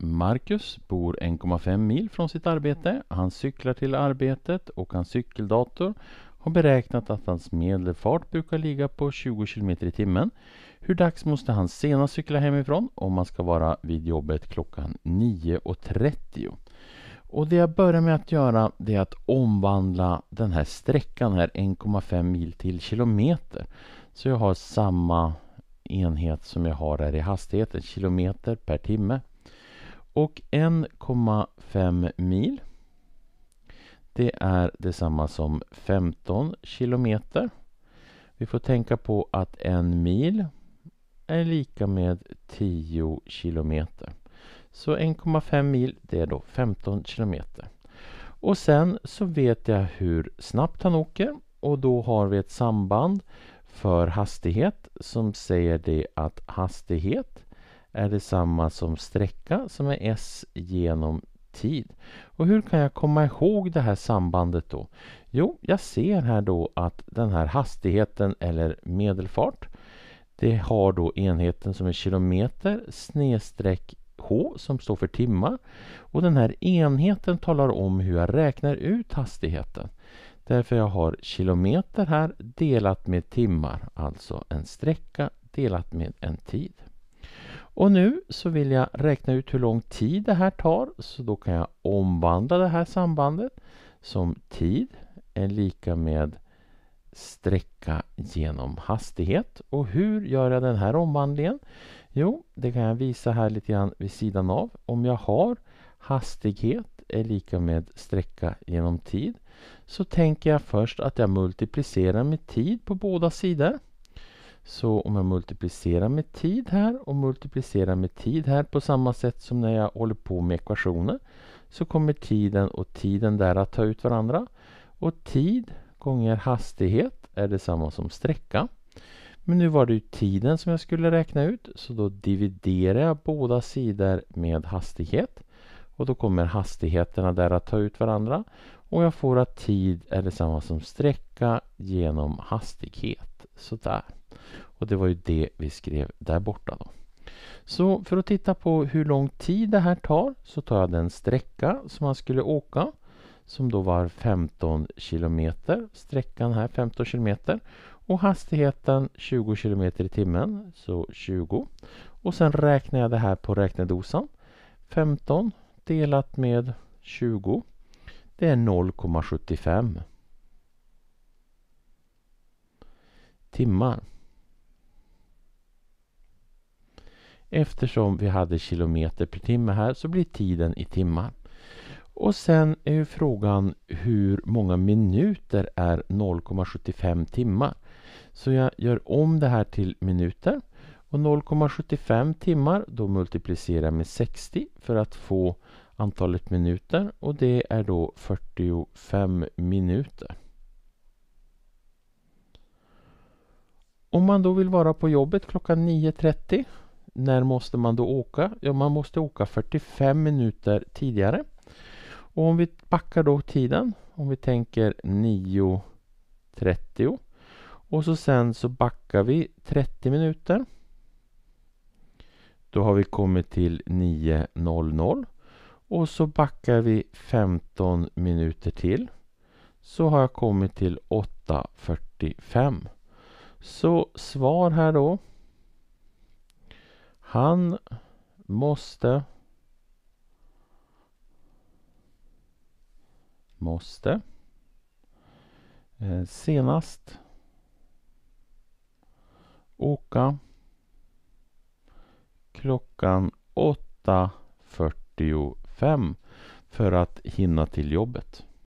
Marcus bor 1,5 mil från sitt arbete. Han cyklar till arbetet och hans cykeldator har beräknat att hans medelfart brukar ligga på 20 km i timmen. Hur dags måste han senast cykla hemifrån om han ska vara vid jobbet klockan 9.30? Och det jag börjar med att göra det är att omvandla den här sträckan här 1,5 mil till kilometer. Så jag har samma enhet som jag har här i hastigheten, kilometer per timme. Och 1,5 mil det är detsamma som 15 kilometer. Vi får tänka på att en mil är lika med 10 kilometer. Så 1,5 mil det är då 15 kilometer. Och sen så vet jag hur snabbt han åker och då har vi ett samband för hastighet som säger det att hastighet är detsamma som sträcka som är s genom tid. Och hur kan jag komma ihåg det här sambandet då? Jo, jag ser här då att den här hastigheten eller medelfart det har då enheten som är kilometer snedstreck H som står för timma. Och den här enheten talar om hur jag räknar ut hastigheten. Därför jag har kilometer här delat med timmar, alltså en sträcka delat med en tid. Och nu så vill jag räkna ut hur lång tid det här tar så då kan jag omvandla det här sambandet som tid är lika med sträcka genom hastighet. Och hur gör jag den här omvandlingen? Jo, det kan jag visa här lite grann vid sidan av. Om jag har hastighet är lika med sträcka genom tid så tänker jag först att jag multiplicerar med tid på båda sidor. Så om jag multiplicerar med tid här och multiplicerar med tid här på samma sätt som när jag håller på med ekvationer så kommer tiden och tiden där att ta ut varandra. Och tid gånger hastighet är detsamma som sträcka. Men nu var det ju tiden som jag skulle räkna ut så då dividerar jag båda sidor med hastighet och då kommer hastigheterna där att ta ut varandra och jag får att tid är detsamma som sträcka genom hastighet. Sådär. Och det var ju det vi skrev där borta då. Så för att titta på hur lång tid det här tar så tar jag den sträcka som man skulle åka som då var 15 kilometer, sträckan här 15 kilometer och hastigheten 20 kilometer i timmen, så 20. Och sen räknar jag det här på räknedosan. 15 delat med 20 det är 0,75 timmar. Eftersom vi hade kilometer per timme här så blir tiden i timmar. Och sen är ju frågan hur många minuter är 0,75 timmar? Så jag gör om det här till minuter. Och 0,75 timmar då multiplicerar med 60 för att få antalet minuter och det är då 45 minuter. Om man då vill vara på jobbet klockan 9.30 när måste man då åka? Ja, man måste åka 45 minuter tidigare. Och om vi backar då tiden, om vi tänker 9.30 och så sen så backar vi 30 minuter då har vi kommit till 9.00 och så backar vi 15 minuter till. Så har jag kommit till 8.45. Så svar här då. Han måste måste eh, senast åka klockan 8.45 för att hinna till jobbet.